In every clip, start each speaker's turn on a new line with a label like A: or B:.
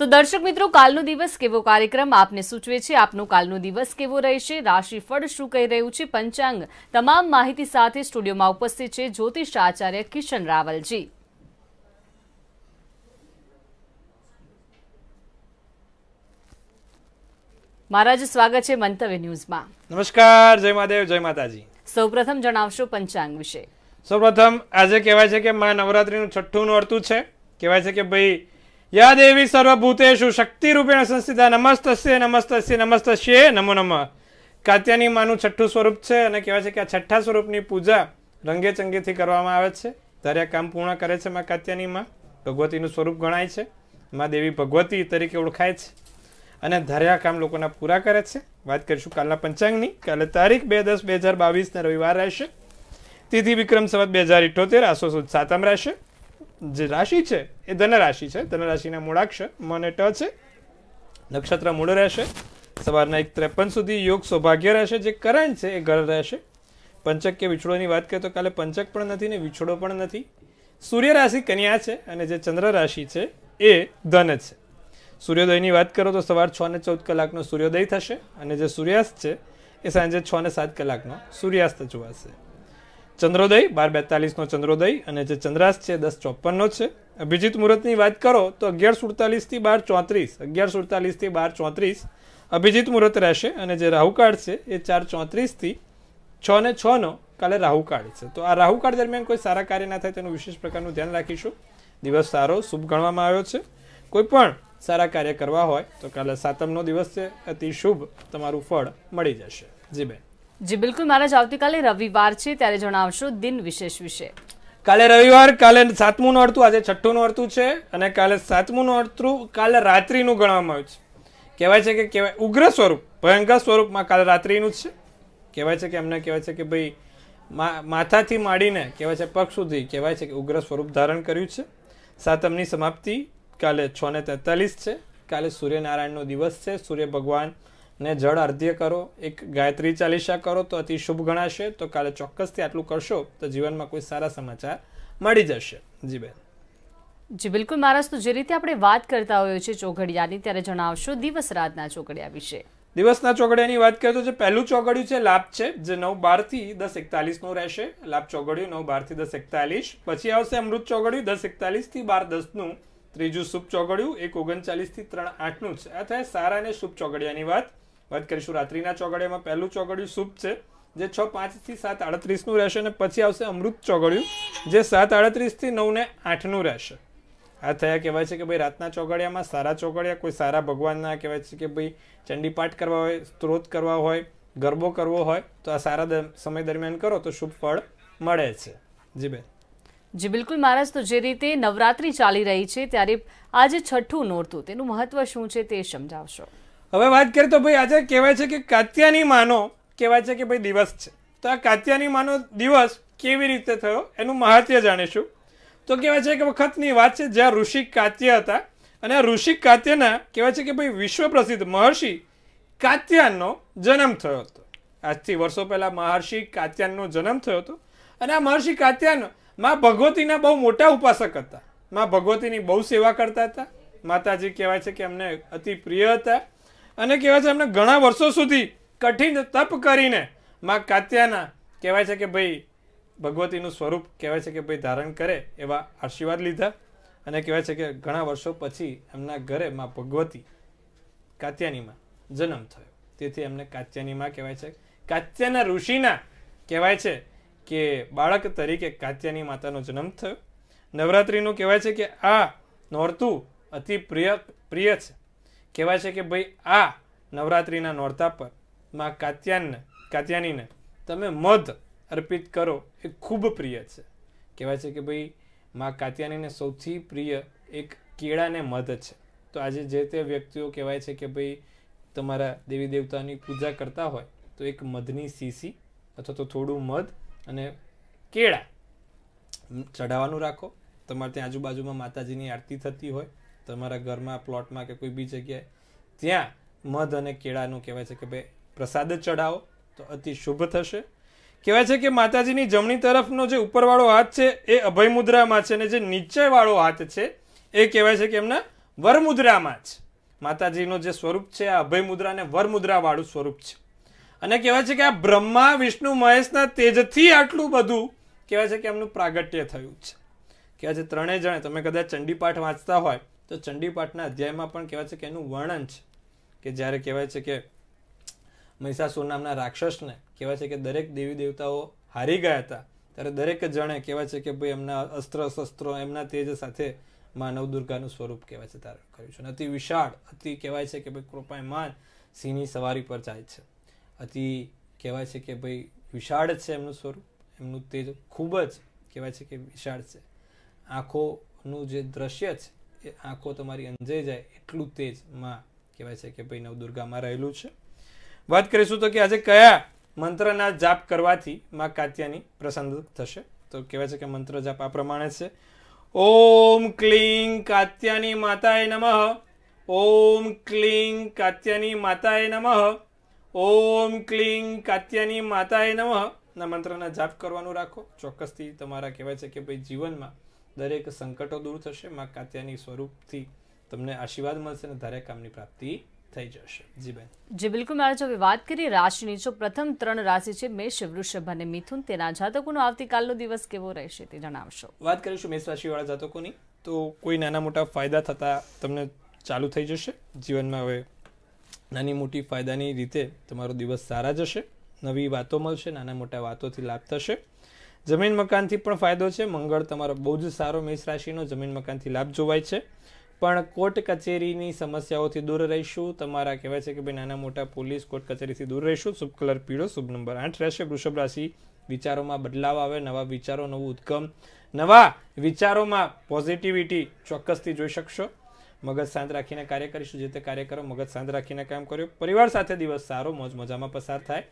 A: તો દર્શક મિત્રો કાલનો દિવસ કેવો કાર્યક્રમ આપને સૂચવે છે આપનો કાલનો દિવસ કેવો રહેશે રાશિફળ શું કહી રહ્યું છે પંચાંગ તમામ માહિતી સાથે સ્ટુડિયોમાં ઉપસ્થિત છે જ્યોતિષ આચાર્ય કિશન રાવલજી મહારાજ સ્વાગત છે મંતવ્ય ન્યૂઝમાં
B: નમસ્કાર જય મહાદેવ જય માતાજી
A: સૌપ્રથમ જણાવશો પંચાંગ વિશે
B: સૌપ્રથમ આજે કહેવાય છે કે મા નવરાત્રીનું છઠ્ઠું નોરતું છે કહેવાય છે કે ભાઈ યા દેવી સર્વભૂતેશુ શક્તિ રૂપેણ સંસ્થિતા નમસ્તસ્ય નમસ્તસ્ય નમસ્તસ્ય નમો નમઃ કાત્યાની માનું છઠ્ઠું સ્વરૂપ છે અને કહેવાય છે કે આ છઠ્ઠા સ્વરૂપની પૂજા રંગે ચંગેથી કરવામાં આવે છે ત્યારે કામ પૂર્ણ કરે છે મા કાત્યાની માં ભગવતીનું સ્વરૂપ ગણાય છે મા દેવી ભગવતી તરીકે ઓળખાય છે અને ધાર્યા કામ લોકોના પૂરા કરે છે વાત કરીશું કાલના પંચાંગની કાલે તારીખ બે દસ બે હજાર બાવીસના રવિવાર રહેશે તિથિ વિક્રમ સંવત બે હજાર ઇઠોતેર આસો સુદ સાતમ રહેશે જે રાશિ છે એ ધનરાશિ છે ધનરાશિના મૂળાક્ષર મને ટ છે નક્ષત્ર મૂળ રહેશે સવારના એક ત્રેપન સુધી યોગ સૌભાગ્ય રહેશે જે કરંટ છે એ ઘર રહેશે પંચક કે વિછોડોની વાત કરીએ તો કાલે પંચક પણ નથી ને વિછોડો પણ નથી સૂર્ય રાશિ કન્યા છે અને જે ચંદ્ર રાશિ છે એ ધન છે સૂર્યોદયની વાત કરો તો સવાર છ ને ચૌદ કલાકનો સૂર્યોદય થશે અને જે સૂર્યાસ્ત છે એ સાંજે છ ને સાત કલાકનો સૂર્યાસ્ત જોવાશે ચંદ્રોદય બાર બેતાલીસનો ચંદ્રોદય અને જે ચંદ્રાસ છે દસ ચોપનનો છે અભિજીત મુહૂર્તની વાત કરો તો અગિયાર સુડતાલીસથી બાર ચોત્રીસ અગિયાર સુડતાલીસથી બાર ચોત્રીસ અભિજીત મુહૂર્ત રહેશે અને જે રાહુકાળ છે એ ચાર ચોત્રીસથી છ ને છનો કાલે રાહુકાળ છે તો આ રાહુકાળ દરમિયાન કોઈ સારા કાર્ય ના થાય તેનું વિશેષ પ્રકારનું ધ્યાન રાખીશું દિવસ સારો શુભ ગણવામાં આવ્યો છે કોઈ પણ સારા કાર્ય કરવા હોય તો કાલે સાતમનો દિવસ છે અતિ શુભ તમારું ફળ મળી જશે જી બેન
A: જી બિલકુલ મહારાજ આવતીકાલે રવિવાર છે ત્યારે જણાવશો દિન વિશેષ વિશે
B: કાલે રવિવાર કાલે સાતમું નું આજે છઠ્ઠું નું છે અને કાલે સાતમું નું કાલે રાત્રિનું ગણવામાં આવ્યું છે કહેવાય છે કે કહેવાય ઉગ્ર સ્વરૂપ ભયંકર સ્વરૂપમાં કાલે રાત્રિનું જ છે કહેવાય છે કે એમને કહેવાય છે કે ભાઈ માથાથી માંડીને કહેવાય છે પગ સુધી કહેવાય છે કે ઉગ્ર સ્વરૂપ ધારણ કર્યું છે સાતમની સમાપ્તિ કાલે છ ને તેતાલીસ છે કાલે સૂર્યનારાયણનો દિવસ છે સૂર્ય ભગવાન ને જળ અર્ધ્ય કરો એક ગાયત્રી ચાલીસા કરો તો અતિ શુભ ગણાશે તો કાલે ચોક્કસથી આટલું કરશો તો જીવનમાં કોઈ સારા સમાચાર મળી જશે જી
A: બેન જી બિલકુલ મહારાજ તો જે રીતે આપણે વાત કરતા હોઈએ છીએ ચોઘડિયાની ત્યારે જણાવશો દિવસ રાતના ચોકડિયા વિશે
B: દિવસના ચોકડિયાની વાત કરીએ તો જે પહેલું ચોઘડિયું છે લાભ છે જે નવ બારથી દસ એકતાલીસનું રહેશે લાભ ચોઘડિયું નવ બારથી દસ એકતાલીસ પછી આવશે અમૃત ચોઘડિયું દસ એકતાલીસ થી બાર દસનું ત્રીજું શુભ ચોઘડિયું એક ઓગણચાલીસ થી ત્રણ આઠનું છે આ થાય સારા અને શુભ ચોઘડિયાની વાત વાત કરીશું રાત્રિના ચોગડિયામાં પહેલું ચોગડિયું શુભ છે જે છ પાંચથી સાત આડત્રીસનું રહેશે અને પછી આવશે અમૃત ચોગડિયું જે સાત આડત્રીસથી નવને આઠનું રહેશે આ થયા કહેવાય છે કે ભાઈ રાતના ચોગડિયામાં સારા ચોગડિયા કોઈ સારા ભગવાનના કહેવાય છે કે ભાઈ ચંડીપાઠ કરવા હોય સ્ત્રોત કરવા હોય ગરબો કરવો હોય તો આ સારા સમય દરમિયાન કરો તો શુભ ફળ મળે છે જી બેન
A: જી બિલકુલ મહારાજ તો જે રીતે નવરાત્રી ચાલી રહી છે ત્યારે આજે છઠ્ઠું નોરતું તેનું મહત્વ શું છે તે સમજાવશો
B: હવે વાત કરીએ તો ભાઈ આજે કહેવાય છે કે કાત્યાની માનો કહેવાય છે કે ભાઈ દિવસ છે તો આ કાત્યાની માનો દિવસ કેવી રીતે થયો એનું મહાત્ય જાણીશું તો કહેવાય છે કે વખતની વાત છે જ્યાં ઋષિ કાત્ય હતા અને આ ઋષિ કાત્યના કહેવાય છે કે ભાઈ વિશ્વ પ્રસિદ્ધ મહર્ષિ કાત્યાનનો જન્મ થયો હતો આજથી વર્ષો પહેલાં મહર્ષિ કાત્યાનનો જન્મ થયો હતો અને આ મહર્ષિ કાત્યાન માં ભગવતીના બહુ મોટા ઉપાસક હતા માં ભગવતીની બહુ સેવા કરતા હતા માતાજી કહેવાય છે કે એમને અતિ પ્રિય હતા અને કહેવાય છે એમને ઘણા વર્ષો સુધી કઠિન તપ કરીને મા કાત્યાના કહેવાય છે કે ભાઈ ભગવતીનું સ્વરૂપ કહેવાય છે કે ભાઈ ધારણ કરે એવા આશીર્વાદ લીધા અને કહેવાય છે કે ઘણા વર્ષો પછી એમના ઘરે મા ભગવતી કાત્યાનીમાં જન્મ થયો તેથી એમને કાત્યાનીમાં કહેવાય છે કાત્યાના ઋષિના કહેવાય છે કે બાળક તરીકે કાત્યાની માતાનો જન્મ થયો નવરાત્રિનું કહેવાય છે કે આ નોરતું અતિ પ્રિય પ્રિય છે કહેવાય છે કે ભાઈ આ નવરાત્રિના નોરતા પર મા કાત્યાનને કાત્યાનીને તમે મધ અર્પિત કરો એ ખૂબ પ્રિય છે કહેવાય છે કે ભાઈ મા કાત્યાનીને સૌથી પ્રિય એક કેળાને મધ છે તો આજે જે તે વ્યક્તિઓ કહેવાય છે કે ભાઈ તમારા દેવી દેવતાની પૂજા કરતા હોય તો એક મધની સીસી અથવા તો થોડું મધ અને કેળા ચઢાવવાનું રાખો તમારે ત્યાં આજુબાજુમાં માતાજીની આરતી થતી હોય તમારા ઘરમાં પ્લોટમાં કે કોઈ બી જગ્યાએ ત્યાં મધ અને કેળાનું કહેવાય છે કે ભાઈ પ્રસાદ ચઢાવો તો અતિ શુભ થશે કહેવાય છે કે માતાજીની જમણી તરફનો જે ઉપરવાળો હાથ છે એ અભય મુદ્રામાં છે અને જે નીચેવાળો હાથ છે એ કહેવાય છે કે એમના વરમુદ્રામાં જ માતાજીનો જે સ્વરૂપ છે આ અભય મુદ્રા અને વરમુદ્રાવાળું સ્વરૂપ છે અને કહેવાય છે કે આ બ્રહ્મા વિષ્ણુ મહેશના તેજથી આટલું બધું કહેવાય છે કે એમનું પ્રાગટ્ય થયું છે કહેવાય છે ત્રણેય જણે તમે કદાચ ચંડીપાઠ વાંચતા હોય તો ચંડીપાઠના અધ્યાયમાં પણ કહેવાય છે કે એનું વર્ણન છે કે જ્યારે કહેવાય છે કે મહિષાસુર નામના રાક્ષસને કહેવાય છે કે દરેક દેવી દેવતાઓ હારી ગયા હતા ત્યારે દરેક જણે કહેવાય છે કે ભાઈ એમના અસ્ત્ર શસ્ત્રો એમના તેજ સાથે માનવ દુર્ગાનું સ્વરૂપ કહેવાય છે તારે કર્યું છે અતિ વિશાળ અતિ કહેવાય છે કે ભાઈ કૃપાયમાન સિંહની સવારી પર જાય છે અતિ કહેવાય છે કે ભાઈ વિશાળ છે એમનું સ્વરૂપ એમનું તેજ ખૂબ જ કહેવાય છે કે વિશાળ છે આંખોનું જે દ્રશ્ય છે એ આંખો તમારી અંજાઈ જાય એટલું તેજ માં કહેવાય છે કે ભાઈ નવદુર્ગામાં રહેલું છે વાત કરીશું તો કે આજે કયા મંત્રના જાપ કરવાથી માં કાત્યાની પ્રસન્ન થશે તો કહેવાય છે કે મંત્ર જાપ આ પ્રમાણે છે ઓમ ક્લીં કાત્યાની માતાએ નમઃ ઓમ ક્લીં કાત્યાની માતાએ નમઃ ઓમ ક્લીં કાત્યાની માતાએ નમઃ ના મંત્રના જાપ કરવાનું રાખો ચોક્કસથી તમારા કહેવાય છે કે ભાઈ જીવનમાં દરેક સંકટો દૂર થશે માં કાત્યાની સ્વરૂપથી તમને આશીર્વાદ મળશે અને દરેક કામની પ્રાપ્તિ થઈ જશે જી બેન
A: જી બિલકુલ મારે જો વાત કરીએ રાશિની જો પ્રથમ ત્રણ રાશિ છે મેષ વૃષભ અને મિથુન તેના જાતકોનો આવતીકાલનો દિવસ કેવો રહેશે તે જણાવશો
B: વાત કરીશું મેષ રાશિવાળા જાતકોની તો કોઈ નાના મોટા ફાયદા થતા તમને ચાલુ થઈ જશે જીવનમાં હવે નાની મોટી ફાયદાની રીતે તમારો દિવસ સારા જશે નવી વાતો મળશે નાના મોટા વાતોથી લાભ થશે જમીન મકાનથી પણ ફાયદો છે મંગળ તમારો બહુ જ સારો મેષ રાશિનો જમીન મકાનથી લાભ જોવાય છે પણ કોર્ટ કચેરીની સમસ્યાઓથી દૂર રહીશું તમારા કહેવાય છે કે ભાઈ નાના મોટા પોલીસ કોર્ટ કચેરીથી દૂર રહીશું શુભ કલર પીળો શુભ નંબર આઠ રહેશે વૃષભ રાશિ વિચારોમાં બદલાવ આવે નવા વિચારો નવું ઉદ્ગમ નવા વિચારોમાં પોઝિટિવિટી ચોક્કસથી જોઈ શકશો મગજ શાંત રાખીને કાર્ય કરીશું જે તે કાર્ય કરો મગજ શાંત રાખીને કામ કર્યો પરિવાર સાથે દિવસ સારો મોજ મજામાં પસાર થાય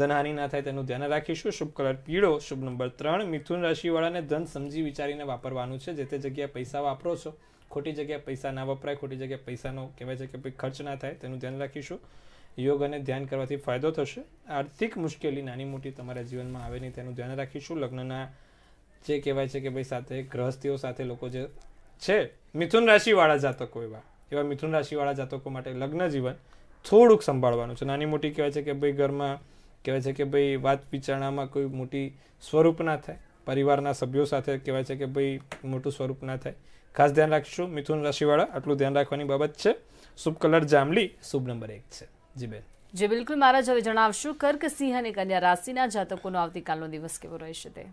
B: ધનહાનિ ના થાય તેનું ધ્યાન રાખીશું શુભ કલર પીળો શુભ નંબર ત્રણ મિથુન રાશિવાળાને ધન સમજી વિચારીને વાપરવાનું છે જે તે જગ્યાએ પૈસા વાપરો છો ખોટી જગ્યાએ પૈસા ના વપરાય ખોટી જગ્યાએ પૈસાનો કહેવાય છે કે ભાઈ ખર્ચ ના થાય તેનું ધ્યાન રાખીશું યોગ અને ધ્યાન કરવાથી ફાયદો થશે આર્થિક મુશ્કેલી નાની મોટી તમારા જીવનમાં આવે નહીં તેનું ધ્યાન રાખીશું લગ્નના જે કહેવાય છે કે ભાઈ સાથે ગ્રહસ્થીઓ સાથે લોકો જે છે મિથુન રાશિવાળા જાતકો એવા એવા મિથુન રાશિવાળા જાતકો માટે લગ્ન જીવન થોડુંક સંભાળવાનું છે નાની મોટી કહેવાય છે કે ભાઈ ઘરમાં કહેવાય છે કે ભાઈ વાત વિચારણામાં કોઈ મોટી સ્વરૂપ ના થાય પરિવારના સભ્યો સાથે કહેવાય છે કે ભાઈ મોટું સ્વરૂપ ના થાય ખાસ ધ્યાન રાખશું મિથુન રાશિવાળા આટલું ધ્યાન રાખવાની બાબત છે શુભ કલર જાંબલી શુભ નંબર એક છે જી બેન
A: જે બિલકુલ મહારાજ હવે જણાવશું કર્ક સિંહ અને કન્યા રાશિના જાતકોનો આવતીકાલનો દિવસ કેવો રહેશે તે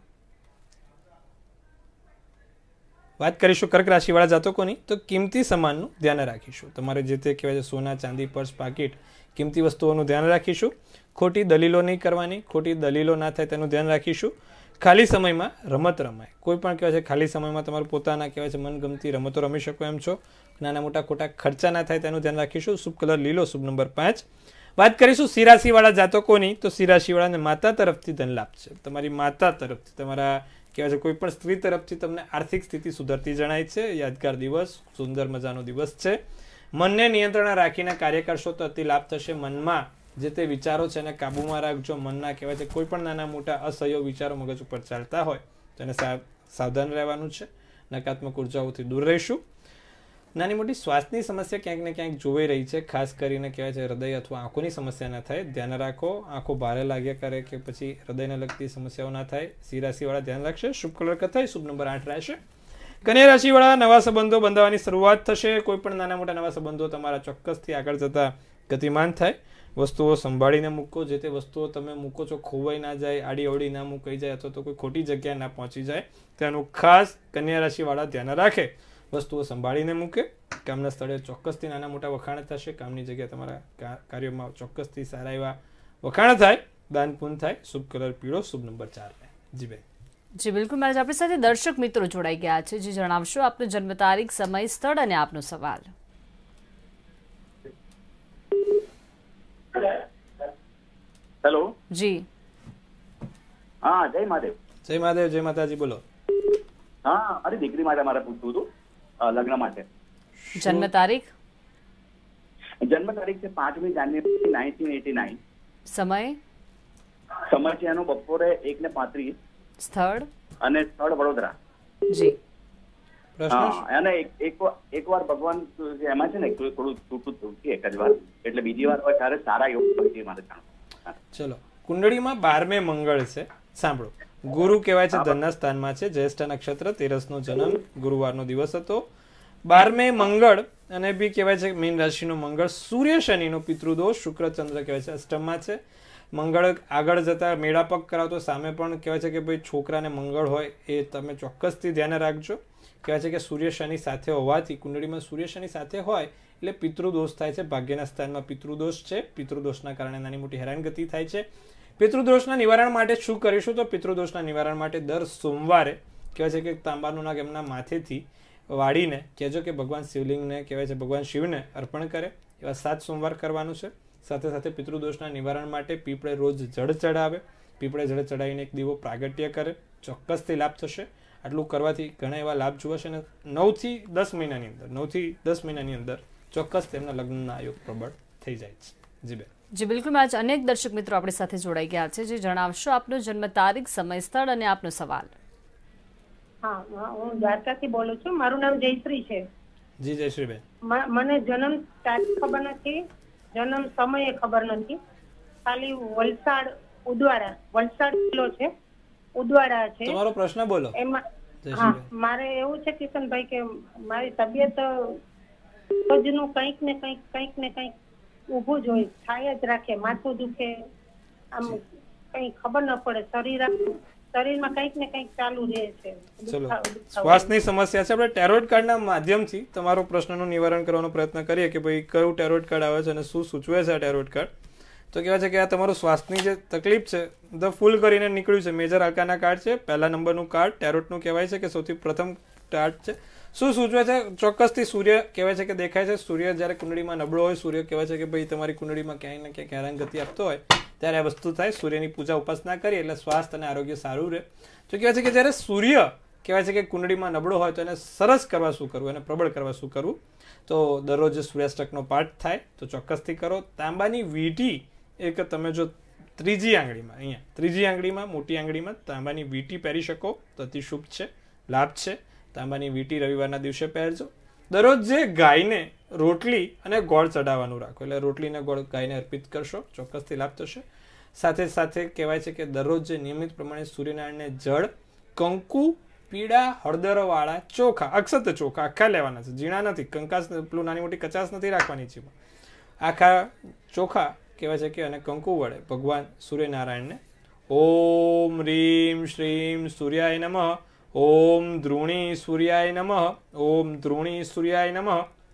B: વાત કરીશું કર્ક રાશિવાળા જાતકોની તો કિંમતી સામાનનું ધ્યાન રાખીશું તમારે જે તે કહેવાય છે સોના ચાંદી પર્સ પાકીટ કિંમતી વસ્તુઓનું ધ્યાન રાખીશું ખોટી દલીલો નહીં કરવાની ખોટી દલીલો ના થાય તેનું ધ્યાન રાખીશું ખાલી સમયમાં રમત રમાય કોઈ પણ કહેવાય છે ખાલી સમયમાં તમારું પોતાના કહેવાય છે મનગમતી રમતો રમી શકો એમ છો નાના મોટા ખોટા ખર્ચા ના થાય તેનું ધ્યાન રાખીશું શુભ કલર લીલો શુભ નંબર પાંચ વાત કરીશું સિરાશીવાળા જાતકોની તો સિરાશીવાળાને માતા તરફથી ધન લાભ છે તમારી માતા તરફથી તમારા કહેવાય છે કોઈ પણ સ્ત્રી તરફથી તમને આર્થિક સ્થિતિ સુધરતી જણાય છે યાદગાર દિવસ સુંદર મજાનો દિવસ છે મનને નિયંત્રણ રાખીને કાર્ય કરશો તો અતિ લાભ થશે મનમાં જે તે વિચારો છે એને કાબૂમાં રાખજો મનના કહેવાય છે કોઈ પણ નાના મોટા અસહયોગ વિચારો મગજ ઉપર ચાલતા હોય તો એને સાવધાન રહેવાનું છે નકારાત્મક ઉર્જાઓથી દૂર રહીશું નાની મોટી શ્વાસની સમસ્યા ક્યાંક ને ક્યાંક જોવાઈ રહી છે ખાસ કરીને કહેવાય છે હૃદય અથવા આંખોની સમસ્યા ના થાય ધ્યાન રાખો આંખો ભારે લાગ્યા કરે કે પછી હૃદયને લગતી સમસ્યાઓ ના થાય સી રાશિવાળા ધ્યાન રાખશે શુભ કલર કથાય શુભ નંબર આઠ રહેશે કન્યા રાશિવાળા નવા સંબંધો બંધાવવાની શરૂઆત થશે કોઈ પણ નાના મોટા નવા સંબંધો તમારા ચોક્કસથી આગળ જતા ગતિમાન થાય વસ્તુઓ સંભાળીને મૂકો જે તે વસ્તુઓ તમે મૂકો છો ખોવાઈ ના જાય આડી અવડી ના મૂકાઈ જાય અથવા તો કોઈ ખોટી જગ્યાએ ના પહોંચી જાય તેનું ખાસ કન્યા રાશિવાળા ધ્યાન રાખે વસ્તુઓ સંભાળીને મૂકે કામના સ્થળે ચોક્કસથી નાના મોટા વખાણ થશે કામની જગ્યાએ તમારા કાર્યોમાં ચોક્કસથી સારા એવા વખાણ થાય દાન પૂન થાય શુભ કલર પીળો શુભ નંબર ચાર જી બેન
A: જી બિલકુલ મહારાજ આપણી સાથે દર્શક મિત્રો જોડાઈ ગયા છે જે જણાવશો આપનો જન્મ તારીખ સમય સ્થળ અને આપનો સવાલ હેલો જી હા જય મહાદેવ
B: જય મહાદેવ જય માતાજી બોલો
A: હા મારી દીકરી માટે મારે પૂછવું હતું લગ્ન માટે જન્મ તારીખ જન્મ તારીખ છે પાંચમી જાન્યુઆરી નાઇન્ટીન એટી નાઇન સમય સમય છે એનો બપોરે એક ને પાંત્રીસ સ્થળ અને સ્થળ વડોદરા જી અને એકવાર ભગવાન એમાં છે ને થોડું છૂટું છૂટીએ એકવાર એટલે બીજી વાર ત્યારે સારા યોગ પડશે મારે
B: ચલો કુંડળીમાં બારમે મંગળ છે સાંભળો ગુરુ કહેવાય છે ધનના સ્થાનમાં છે જ્યેષ્ઠ નક્ષત્ર તેરસનો જન્મ ગુરુવારનો દિવસ હતો બારમે મંગળ અને બી કહેવાય છે મીન રાશિનો મંગળ સૂર્ય શનિનો પિતૃદોષ શુક્રચંદ્ર કહેવાય છે અષ્ટમમાં છે મંગળ આગળ જતા મેળાપગ કરાવતો સામે પણ કહેવાય છે કે ભાઈ છોકરાને મંગળ હોય એ તમે ચોક્કસથી ધ્યાને રાખજો કહેવાય છે કે સૂર્ય શનિ સાથે હોવાથી કુંડળીમાં સૂર્ય શનિ સાથે હોય એટલે પિતૃદોષ થાય છે ભાગ્યના સ્થાનમાં પિતૃદોષ છે પિતૃદોષના કારણે નાની મોટી હેરાનગતિ થાય છે પિતૃદોષના નિવારણ માટે શું કરીશું તો પિતૃદોષના નિવારણ માટે દર સોમવારે કહેવાય છે કે તાંબાનું નાગ એમના માથેથી વાળીને કહેજો કે ભગવાન શિવલિંગને કહેવાય છે ભગવાન શિવને અર્પણ કરે એવા સાત સોમવાર કરવાનું છે સાથે સાથે પિતૃદોષના નિવારણ માટે પીપળે રોજ જળ ચડાવે પીપળે જળ ચડાવીને એક દીવો પ્રાગટ્ય કરે ચોક્કસથી લાભ થશે આટલું કરવાથી ઘણા એવા લાભ જોવાશે અને નવથી દસ મહિનાની અંદર નવથી દસ મહિનાની અંદર ચોક્કસ તેમના લગ્નના આયોગ પ્રબળ થઈ જાય છે જી બેન
A: જી બિલકુલ આજ અનેક દર્શક મિત્રો આપણી સાથે જોડાઈ ગયા છે જે જણાવશો આપનો જન્મ તારીખ સમય સ્થળ અને આપનો સવાલ હા હું દ્વારકાથી બોલું છું મારું નામ જયશ્રી છે જી જયશ્રી બેન મને જન્મ તારીખ ખબર નથી જન્મ સમય ખબર નથી ખાલી વલસાડ ઉદવારા વલસાડ જિલ્લો છે ઉદવાડા છે તમારો પ્રશ્ન બોલો એમાં હા મારે એવું છે કિશનભાઈ કે મારી તબિયત રોજનું કંઈક ને કંઈક કંઈક ને કંઈક ઊભું જ હોય થાય જ રાખે માથું દુખે આમ કંઈ ખબર ન પડે શરીર શરીરમાં કંઈક ને કંઈક ચાલુ રહે છે ચલો શ્વાસની
B: સમસ્યા છે આપણે ટેરોઇડ કાર્ડના માધ્યમથી તમારો પ્રશ્નનું નિવારણ કરવાનો પ્રયત્ન કરીએ કે ભાઈ કયું ટેરોઇડ કાર્ડ આવે છે અને શું સૂચવે છે આ ટેરોઇડ કાર્ડ તો કહેવાય છે કે આ તમારું શ્વાસની જે તકલીફ છે ધ ફૂલ કરીને નીકળ્યું છે મેજર આકાના કાર્ડ છે પહેલા નંબરનું કાર્ડ ટેરોટનું કહેવાય છે કે સૌથી પ્રથમ કાર્ડ છે શું સૂચવે છે ચોક્કસથી સૂર્ય કહેવાય છે કે દેખાય છે સૂર્ય જ્યારે કુંડળીમાં નબળો હોય સૂર્ય કહેવાય છે કે ભાઈ તમારી કુંડળીમાં ક્યાંય ને ક્યાંક હેરાન ગતિ આપતો હોય ત્યારે આ વસ્તુ થાય સૂર્યની પૂજા ઉપાસના કરી એટલે સ્વાસ્થ્ય અને આરોગ્ય સારું રહે તો કહેવાય છે કે જ્યારે સૂર્ય કહેવાય છે કે કુંડળીમાં નબળો હોય તો એને સરસ કરવા શું કરવું એને પ્રબળ કરવા શું કરવું તો દરરોજ સૂર્યાષ્ટકનો પાઠ થાય તો ચોક્કસથી કરો તાંબાની વીંટી એક તમે જો ત્રીજી આંગળીમાં અહીંયા ત્રીજી આંગળીમાં મોટી આંગળીમાં તાંબાની વીંટી પહેરી શકો તો અતિ શુભ છે લાભ છે તાંબાની વીંટી રવિવારના દિવસે પહેરજો દરરોજ જે ગાયને રોટલી અને ગોળ ચડાવવાનું રાખો એટલે રોટલીને ગોળ ગાયને અર્પિત કરશો ચોક્કસથી લાભ થશે સાથે સાથે કહેવાય છે કે દરરોજ જે નિયમિત પ્રમાણે સૂર્યનારાયણને જળ કંકુ પીળા હળદરવાળા ચોખા અક્ષત ચોખા આખા લેવાના છે ઝીણા નથી કંકાસ પેલું નાની મોટી કચાસ નથી રાખવાની છે આખા ચોખા કહેવાય છે કે અને કંકુ વડે ભગવાન સૂર્યનારાયણને ઓમ રીમ શ્રીમ સૂર્યાય નમઃ ઓમ ધ્રુણી સૂર્યાય નમઃ ઓમ ધ્રુણી સૂર્યાય નમઃ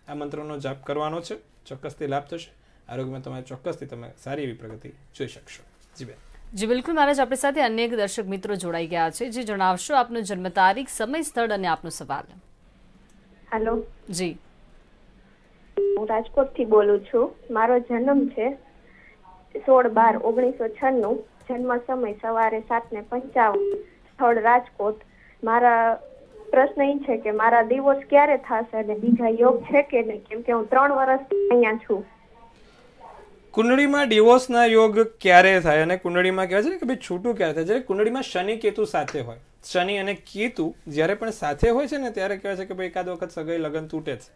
B: આ મંત્રનો જાપ કરવાનો છે ચોક્કસથી લાભ થશે આરોગ્યમાં તમારે ચોક્કસથી તમે સારી એવી પ્રગતિ જોઈ શકશો જી બેન
A: જી બિલકુલ મહારાજ આપણી સાથે અનેક દર્શક મિત્રો જોડાઈ ગયા છે જે જણાવશો આપનો જન્મ તારીખ સમય સ્થળ અને આપનો સવાલ હેલો જી હું રાજકોટથી બોલું છું મારો જન્મ છે સોળ બાર ઓગણીસો છન્નું જન્મ સમય સવારે સાત ને પંચાવન સ્થળ રાજકોટ મારા પ્રશ્ન એ છે કે મારા દિવસ ક્યારે થશે અને બીજા યોગ છે કે નહીં કેમ કે હું ત્રણ વર્ષ અહીંયા છું
B: કુંડળીમાં ડિવોર્સના યોગ ક્યારે થાય અને કુંડળીમાં કહેવાય છે કે ભાઈ છૂટું ક્યારે થાય જ્યારે કુંડળીમાં શનિ કેતુ સાથે હોય શનિ અને કેતુ જ્યારે પણ સાથે હોય છે ને ત્યારે કહેવાય છે કે ભાઈ એકાદ વખત સગાઈ લગ્ન તૂટે છે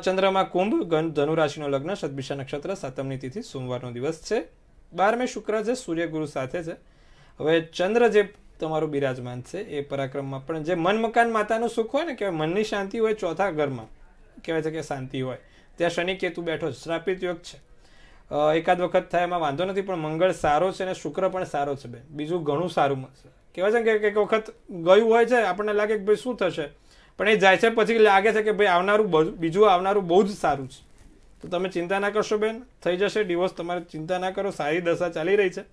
B: ચંદ્રમાં કુંભ ગણ ધનુરાશિનું લગ્ન સદભિષા નક્ષત્ર સાતમની તિથિ સોમવારનો દિવસ છે બારમે શુક્ર છે સૂર્યગુરુ સાથે છે હવે ચંદ્ર જે તમારું બિરાજમાન છે એ પરાક્રમમાં પણ જે મન મકાન માતાનું સુખ હોય ને કે મનની શાંતિ હોય ચોથા ઘરમાં કહેવાય છે કે શાંતિ હોય ત્યાં શનિ કેતુ બેઠો શ્રાપિત યોગ છે એકાદ વખત થાય એમાં વાંધો નથી પણ મંગળ સારો છે અને શુક્ર પણ સારો છે બેન બીજું ઘણું સારું મળશે કહેવાય છે કે એક વખત ગયું હોય છે આપણને લાગે કે ભાઈ શું થશે પણ એ જાય છે પછી લાગે છે કે ભાઈ આવનારું બીજું આવનારું બહુ જ સારું છે તો તમે ચિંતા ના કરશો બેન થઈ જશે ડિવોર્સ તમારે ચિંતા ના કરો સારી દશા ચાલી રહી છે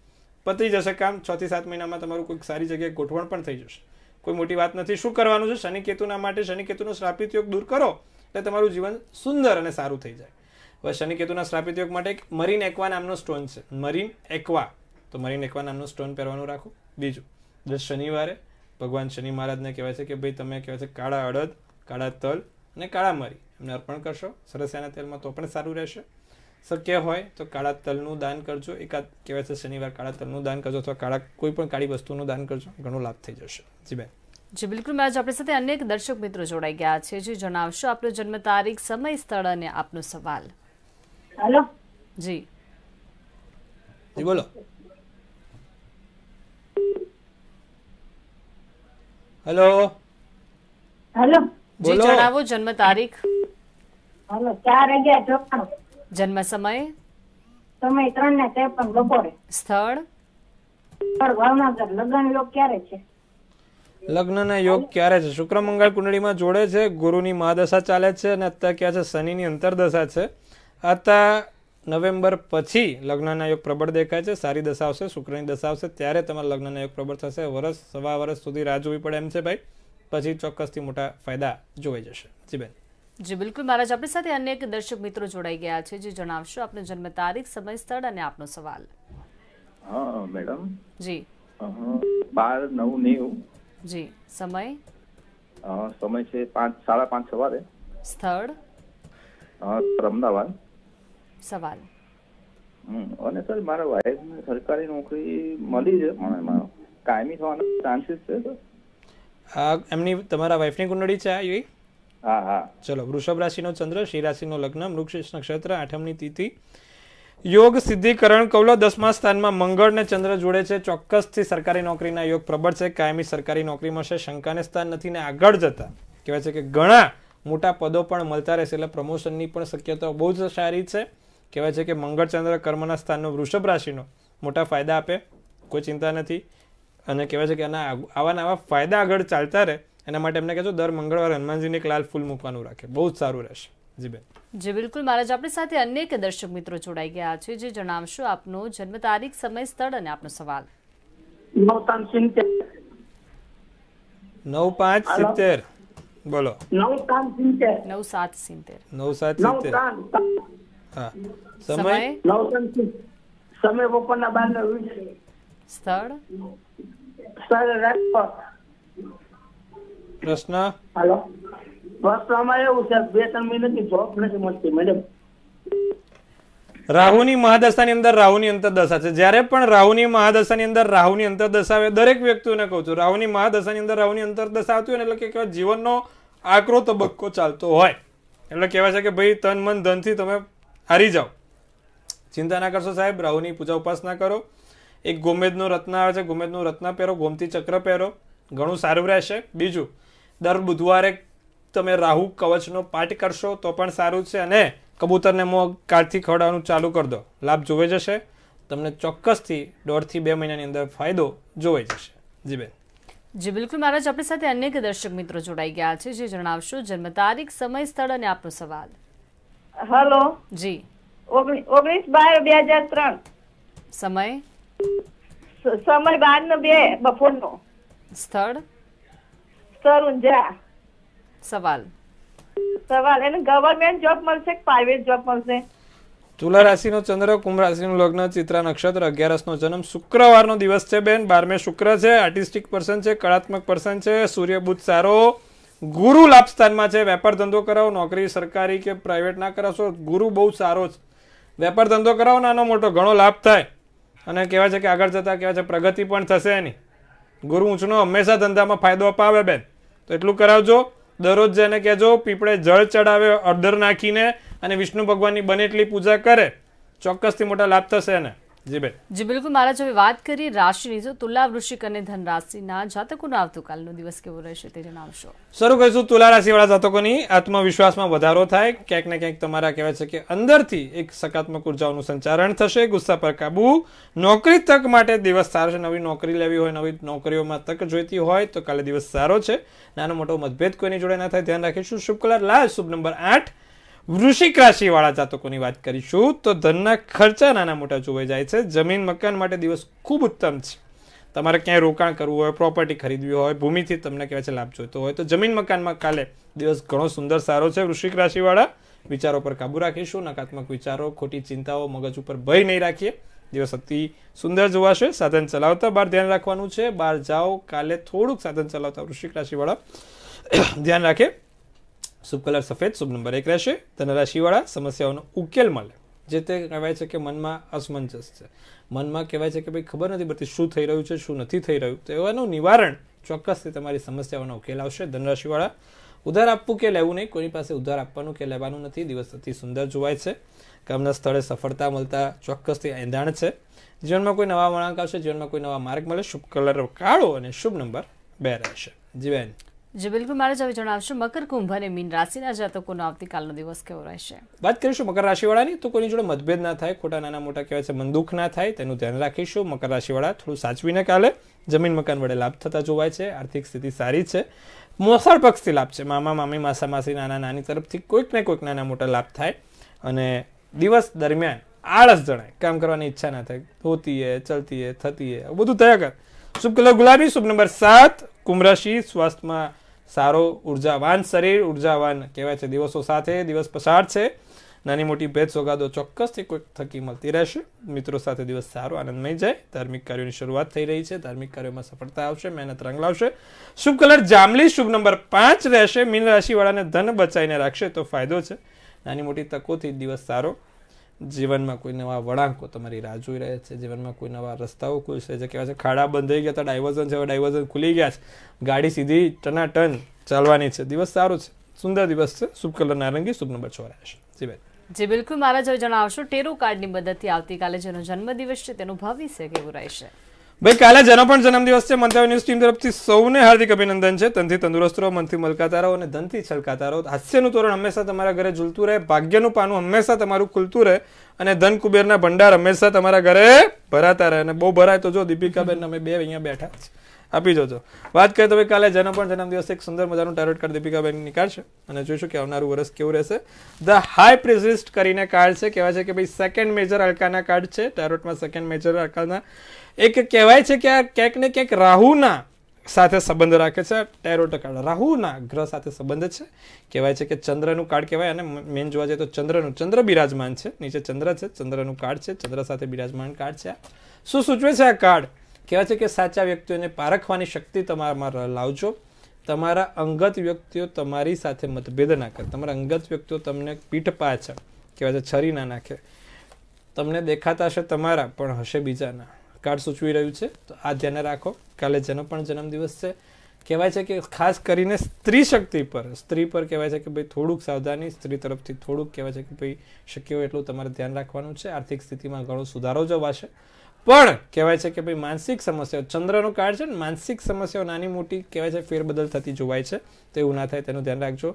B: પતી જશે કામ છ થી સાત મહિનામાં તમારું કોઈક સારી જગ્યાએ ગોઠવણ પણ થઈ જશે કોઈ મોટી વાત નથી શું કરવાનું છે શનિ કેતુના માટે શનિ કેતુનો શ્રાપિત યોગ દૂર કરો એટલે તમારું જીવન સુંદર અને સારું થઈ જાય હવે શનિ કેતુના શ્રાપિત યોગ માટે એક મરીન એકવા નામનો સ્ટોન છે મરીન એકવા તો મરીન એકવા નામનો સ્ટોન પહેરવાનું રાખો બીજું દર શનિવારે ભગવાન શનિ મહારાજને કહેવાય છે કે ભાઈ તમે કહેવાય છે કાળા અડદ કાળા તલ અને કાળા મરી એમને અર્પણ કરશો સરસ્યાના તેલમાં તો પણ સારું રહેશે શક્ય હોય તો કાળા તલનું દાન કરજો એકાદ કહેવાય છે શનિવાર કાળા તલનું દાન કરજો અથવા કાળા કોઈ પણ કાળી વસ્તુનું દાન કરજો ઘણો લાભ થઈ જશે જી બેન
A: જી બિલકુલ આજ આપણી સાથે અનેક દર્શક મિત્રો જોડાઈ ગયા છે જે જણાવશો આપનો જન્મ તારીખ સમય સ્થળ અને આપનો સવાલ હેલો જી જી બોલો હેલો હેલો બોલો જણાવો જન્મ તારીખ હેલો ચાર અગિયાર ચોપન જન્મ સમય સમય ત્રણ ને ત્રેપન બપોરે સ્થળ ભાવનગર લગ્ન યોગ ક્યારે છે
B: લગ્નના યોગ ક્યારે છે શુક્ર મંગળ માં જોડે છે ગુરુની મહાદશા ચાલે છે અને અત્યારે ક્યાં છે શનિ શનિની અંતરદશા છે અત્યારે નવેમ્બર પછી લગ્નના યોગ પ્રબળ દેખાય છે સારી દશા આવશે શુક્રની દશા આવશે ત્યારે તમારા લગ્નના યોગ પ્રબળ થશે વર્ષ સવા વર્ષ સુધી રાહ જોવી પડે એમ છે ભાઈ પછી ચોક્કસથી મોટા ફાયદા જોવાઈ જશે જી બેન
A: જી બિલકુલ મહારાજ આપણી સાથે અન્ય એક દર્શક મિત્રો જોડાઈ ગયા છે જે જણાવશો આપનો જન્મ તારીખ સમય સ્થળ અને આપનો સવાલ હા મેડમ જી બાર નવ નેવું જી સમય સમય છે પાંચ
B: સાડા પાંચ સવારે સ્થળ અમદાવાદ સવાલ અને સર મારા વાઈફને સરકારી નોકરી મળી છે પણ એમાં કાયમી થવાના ચાન્સીસ છે એમની તમારા વાઈફની કુંડળી છે આ હા હા ચલો વૃષભ રાશિનો ચંદ્ર શ્રી રાશિનો લગ્ન મૃક્ષ નક્ષત્ર આઠમની તિથિ યોગ સિદ્ધિકરણ કૌલો દસમા સ્થાનમાં મંગળ ને ચંદ્ર જોડે છે ચોક્કસથી સરકારી નોકરીના યોગ પ્રબળ છે કાયમી સરકારી નોકરી મળશે શંકાને સ્થાન નથી ને આગળ જતા કહેવાય છે કે ઘણા મોટા પદો પણ મળતા રહેશે એટલે પ્રમોશનની પણ શક્યતાઓ બહુ જ સારી છે કહેવાય છે કે મંગળચંદ્ર કર્મના સ્થાનનો વૃષભ રાશિનો મોટા ફાયદા આપે કોઈ ચિંતા નથી અને કહેવાય છે કે એના આવા આવા ફાયદા આગળ ચાલતા રહે એના માટે એમને કહેજો દર મંગળવાર હનુમાનજીને એક લાલ ફૂલ મૂકવાનું રાખે બહુ જ સારું રહેશે જી બેન
A: જી બિલકુલ મહારાજ આપણી સાથે અનેક દર્શક મિત્રો જોડાઈ ગયા છે જે જણાવશો આપનો જન્મ તારીખ સમય સ્થળ અને આપનો સવાલ નવ
B: પાંચ સિત્તેર બોલો
A: નવ સાત સિત્તેર નવ સાત સિત્તેર
B: નવ સાત સિત્તેર
A: સમય સમય બપોરના બાર ને વીસ સ્થળ સ્થળ રાજકોટ પ્રશ્ન હેલો પ્રશ્ન અમારે એવું છે બે ત્રણ મહિનાથી જોબ નથી મળતી મેડમ
B: રાહુની મહાદશાની અંદર રાહુની અંતરદશા છે જ્યારે પણ રાહુની મહાદશાની અંદર રાહુની અંતરદશા આવે દરેક વ્યક્તિઓને કહું છું રાહુની મહાદશાની અંદર રાહુની અંતરદશા આવતી હોય એટલે કે જીવનનો આકરો તબક્કો ચાલતો હોય એટલે કહેવાય છે કે ભાઈ તન મન ધનથી તમે હારી જાઓ ચિંતા ના કરશો સાહેબ રાહુની પૂજા ઉપાસના કરો એક ગોમેદનું રત્ન આવે છે ગોમેદનું રત્ન પહેરો ગોમતી ચક્ર પહેરો ઘણું સારું રહેશે બીજું દર બુધવારે તમે રાહુ કવચનો પાઠ કરશો તો પણ સારું છે અને કબૂતરને મોં કાળથી ખવડાવવાનું ચાલુ કરી દો લાભ જોવે જશે તમને ચોક્કસથી દોઢથી બે મહિનાની અંદર ફાયદો જોવાઈ જશે જી બેન
A: જી બિલકુલ મહારાજ આપણી સાથે અનેક દર્શક મિત્રો જોડાઈ ગયા છે જે જણાવશો જન્મ તારીખ સમય સ્થળ અને આપનો સવાલ હેલો જી ઓગણીસ બાર બે હજાર ત્રણ સમય સમય બાર નો બે બપોરનો સ્થળ સ્થળ ઊંઝા સવાલ સવાલ એને ગવર્મેન્ટ જોબ મળશે કે પ્રાઇવેટ જોબ મળશે તુલા
B: રાશિનો ચંદ્ર કુંભ રાશિનું લગ્ન ચિત્રા નક્ષત્ર અગિયારસનો જન્મ શુક્રવારનો દિવસ છે બેન બારમે શુક્ર છે આર્ટિસ્ટિક પર્સન છે કળાત્મક પર્સન છે સૂર્ય સારો ગુરુ લાભસ્થાનમાં છે વેપાર ધંધો કરાવો નોકરી સરકારી કે પ્રાઇવેટ ના કરાવશો ગુરુ બહુ સારો છે વેપાર ધંધો કરાવો નાનો મોટો ઘણો લાભ થાય અને કહેવાય છે કે આગળ જતાં કહેવાય છે પ્રગતિ પણ થશે એની ગુરુ ઊંચનો હંમેશા ધંધામાં ફાયદો અપાવે બેન તો એટલું કરાવજો દરરોજ જેને કહેજો પીપળે જળ ચડાવે અડધર નાખીને અને વિષ્ણુ ભગવાનની બને એટલી પૂજા કરે ચોક્કસથી મોટા લાભ થશે એને જી બેન
A: જી બિલકુલ મહારાજ હવે વાત કરી રાશિની જો તુલા વૃશ્ચિક અને ધન રાશિના જાતકોનો આવતીકાલનો દિવસ કેવો રહેશે તે જણાવશો
B: શરૂ કરીશું તુલા રાશિવાળા જાતકોની આત્મવિશ્વાસમાં વધારો થાય ક્યાંક ને ક્યાંક તમારા કહેવાય છે કે અંદરથી એક સકારાત્મક ઉર્જાઓનું સંચારણ થશે ગુસ્સા પર કાબુ નોકરી તક માટે દિવસ સારો છે નવી નોકરી લેવી હોય નવી નોકરીઓમાં તક જોઈતી હોય તો કાલે દિવસ સારો છે નાનો મોટો મતભેદ કોઈની જોડે ના થાય ધ્યાન રાખીશું શુભ કલર લાલ શુભ નંબર આઠ વૃષિક રાશિવાળા જાતકોની વાત કરીશું તો ધનના ખર્ચા નાના મોટા જોવાઈ જાય છે જમીન મકાન માટે દિવસ ખૂબ ઉત્તમ છે તમારે ક્યાંય રોકાણ કરવું હોય પ્રોપર્ટી ખરીદવી હોય ભૂમિથી તમને કહેવાય છે લાભ જોઈતો હોય તો જમીન મકાનમાં કાલે દિવસ ઘણો સુંદર સારો છે વૃશ્ચિક રાશિવાળા વિચારો પર કાબુ રાખીશું નકારાત્મક વિચારો ખોટી ચિંતાઓ મગજ ઉપર ભય નહીં રાખીએ દિવસ અતિ સુંદર જોવાશે સાધન ચલાવતા બહાર ધ્યાન રાખવાનું છે બહાર જાઓ કાલે થોડુંક સાધન ચલાવતા વૃશ્ચિક રાશિવાળા ધ્યાન રાખે શુભ કલર સફેદ શુભ નંબર એક રહેશે ધનરાશિવાળા સમસ્યાઓનો ઉકેલ મળે જે તે કહેવાય છે કે મનમાં અસમંજસ છે મનમાં કહેવાય છે કે ભાઈ ખબર નથી પડતી શું થઈ રહ્યું છે શું નથી થઈ રહ્યું તો એવાનું નિવારણ ચોક્કસથી તમારી સમસ્યાઓનો ઉકેલ આવશે ધનરાશિવાળા ઉધાર આપવું કે લેવું નહીં કોઈની પાસે ઉધાર આપવાનું કે લેવાનું નથી દિવસ અતિ સુંદર જોવાય છે કામના સ્થળે સફળતા મળતા ચોક્કસથી એંધાણ છે જીવનમાં કોઈ નવા વળાંક આવશે જીવનમાં કોઈ નવા માર્ગ મળે શુભ કલર કાળો અને શુભ નંબર બે રહેશે જીવેન
A: જે બિલકુલ મારે હવે જણાવશો મકર કુંભ અને મીન રાશિના જાતકોનો આવતીકાલનો દિવસ કેવો રહેશે
B: વાત કરીશું મકર રાશિવાળાની તો કોઈની જોડે મતભેદ ના થાય ખોટા નાના મોટા કહેવાય છે મંદુખ ના થાય તેનું ધ્યાન રાખીશું મકર રાશિવાળા થોડું સાચવીને કાલે જમીન મકાન વડે લાભ થતા જોવાય છે આર્થિક સ્થિતિ સારી છે મોસાળ પક્ષથી લાભ છે મામા મામી માસા માસી નાના નાની તરફથી કોઈક ને કોઈક નાના મોટા લાભ થાય અને દિવસ દરમિયાન આળસ જણાય કામ કરવાની ઈચ્છા ના થાય હોતી હે ચલતી હે થતી હે બધું થયા કર શુભ કલર ગુલાબી શુભ નંબર સાત કુંભ રાશિ સ્વાસ્થ્યમાં સારો ઉર્જાવાન શરીર ઉર્જાવાન કહેવાય છે દિવસો સાથે દિવસ પસાર છે નાની મોટી ભેદ સોગાદો ચોક્કસથી કોઈક થકી મળતી રહેશે મિત્રો સાથે દિવસ સારો આનંદમય જાય ધાર્મિક કાર્યોની શરૂઆત થઈ રહી છે ધાર્મિક કાર્યોમાં સફળતા આવશે મહેનત રંગ લાવશે શુભ કલર જામલી શુભ નંબર પાંચ રહેશે મીન રાશિવાળાને ધન બચાવીને રાખશે તો ફાયદો છે નાની મોટી તકોથી દિવસ સારો જીવનમાં કોઈ નવા વળાંકો તમારી રાહ જોઈ રહ્યા છે જીવનમાં કોઈ નવા રસ્તાઓ ખુલશે જે કહેવાય છે ખાડા બંધાઈ ગયા હતા ડાયવર્ઝન છે હવે ડાયવર્ઝન ખુલી ગયા છે ગાડી સીધી ટનાટન ચાલવાની છે દિવસ સારો છે સુંદર દિવસ છે શુભ કલર નારંગી શુભ નંબર છ રહેશે જી બેન
A: જે બિલકુલ મહારાજ હવે જણાવશો ટેરો કાર્ડની મદદથી આવતીકાલે જેનો જન્મદિવસ છે તેનું ભવિષ્ય કેવું રહેશે
B: ભાઈ કાલે જેનો પણ જન્મદિવસ છે મંતવ્ય ન્યૂઝ ટીમ તરફથી સૌને હાર્દિક અભિનંદન છે તનથી તંદુરસ્ત રહો મનથી મલકાતા રહો અને ધનથી છલકાતા રહો હાસ્યનું તોરણ હંમેશા તમારા ઘરે ઝૂલતું રહે ભાગ્યનું પાનું હંમેશા તમારું ખુલતું રહે અને ધન કુબેરના ભંડાર હંમેશા તમારા ઘરે ભરાતા રહે અને બહુ ભરાય તો જો દીપિકાબેન અમે બે અહીંયા બેઠા છે આપી જોજો વાત કરીએ તો કાલે જન્મ પણ જન્મદિવસ એક સુંદર મજાનું ટારોટ કાર્ડ દીપિકાબેન નીકાળશે અને જોઈશું કે આવનારું વર્ષ કેવું રહેશે ધ હાઈ પ્રિઝિસ્ટ કરીને કાર્ડ છે કહેવાય છે કે ભાઈ સેકન્ડ મેજર અલકાના કાર્ડ છે ટેરોટમાં સેકન્ડ મેજર અલકાના એક કહેવાય છે કે આ ક્યાંક ને ક્યાંક રાહુના સાથે સંબંધ રાખે છે ટેરોટ કાર્ડ રાહુના ગ્રહ સાથે સંબંધ છે કહેવાય છે કે ચંદ્રનું કાર્ડ કહેવાય અને મેન જોવા જઈએ તો ચંદ્રનું ચંદ્ર બિરાજમાન છે નીચે ચંદ્ર છે ચંદ્રનું કાર્ડ છે ચંદ્ર સાથે બિરાજમાન કાર્ડ છે શું સૂચવે છે આ કાર્ડ કહેવાય છે કે સાચા વ્યક્તિઓને પારખવાની શક્તિ તમારામાં લાવજો તમારા અંગત વ્યક્તિઓ તમારી સાથે મતભેદ ના કરે તમારા અંગત વ્યક્તિઓ તમને પીઠ પાછળ કહેવાય છે છરી ના નાખે તમને દેખાતા હશે તમારા પણ હશે બીજાના કાર્ડ સૂચવી રહ્યું છે તો આ ધ્યાને રાખો કાલે જેનો પણ જન્મદિવસ છે કહેવાય છે કે ખાસ કરીને સ્ત્રી શક્તિ પર સ્ત્રી પર કહેવાય છે કે ભાઈ થોડુંક સાવધાની સ્ત્રી તરફથી થોડુંક કહેવાય છે કે ભાઈ શક્ય હોય એટલું તમારે ધ્યાન રાખવાનું છે આર્થિક સ્થિતિમાં ઘણો સુધારો જવાશે પણ કહેવાય છે કે ભાઈ માનસિક સમસ્યાઓ ચંદ્રનું કાર્ડ છે ને માનસિક સમસ્યાઓ નાની મોટી કહેવાય છે ફેરબદલ થતી જોવાય છે તો એવું ના થાય તેનું ધ્યાન રાખજો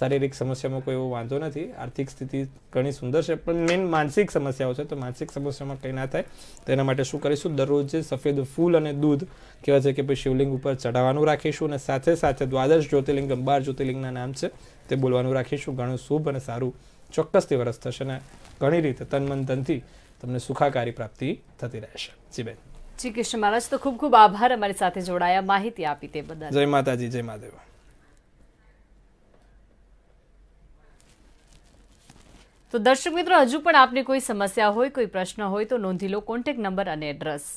B: શારીરિક સમસ્યામાં કોઈ એવો વાંધો નથી આર્થિક સ્થિતિ ઘણી સુંદર છે પણ મેઇન માનસિક સમસ્યાઓ છે તો માનસિક સમસ્યામાં કંઈ ના થાય તેના માટે શું કરીશું દરરોજ સફેદ ફૂલ અને દૂધ કહેવાય છે કે ભાઈ શિવલિંગ ઉપર ચઢાવવાનું રાખીશું અને સાથે સાથે દ્વાદશ જ્યોતિર્લિંગ બાર જ્યોતિર્લિંગના નામ છે તે બોલવાનું રાખીશું ઘણું શુભ અને સારું ચોક્કસથી વરસ થશે અને ઘણી રીતે તન મન ધનથી તમને સુખાકારી પ્રાપ્તિ થતી રહેશે જીબેન
A: જી કૃષ્ણ મહારાજ તો ખૂબ ખૂબ આભાર અમારી સાથે જોડાયા માહિતી આપી તે બદલ જય
B: માતાજી જય મહાદેવ
A: તો દર્શક મિત્રો હજુ પણ આપને કોઈ સમસ્યા હોય કોઈ પ્રશ્ન હોય તો નોંધી લો કોન્ટેક્ટ નંબર અને એડ્રેસ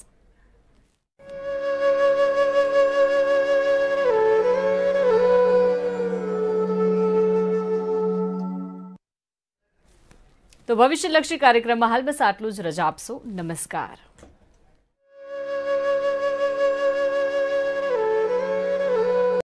A: તો ભવિષ્યલક્ષી કાર્યક્રમમાં હાલ બસ આટલું જ રજા આપશો નમસ્કાર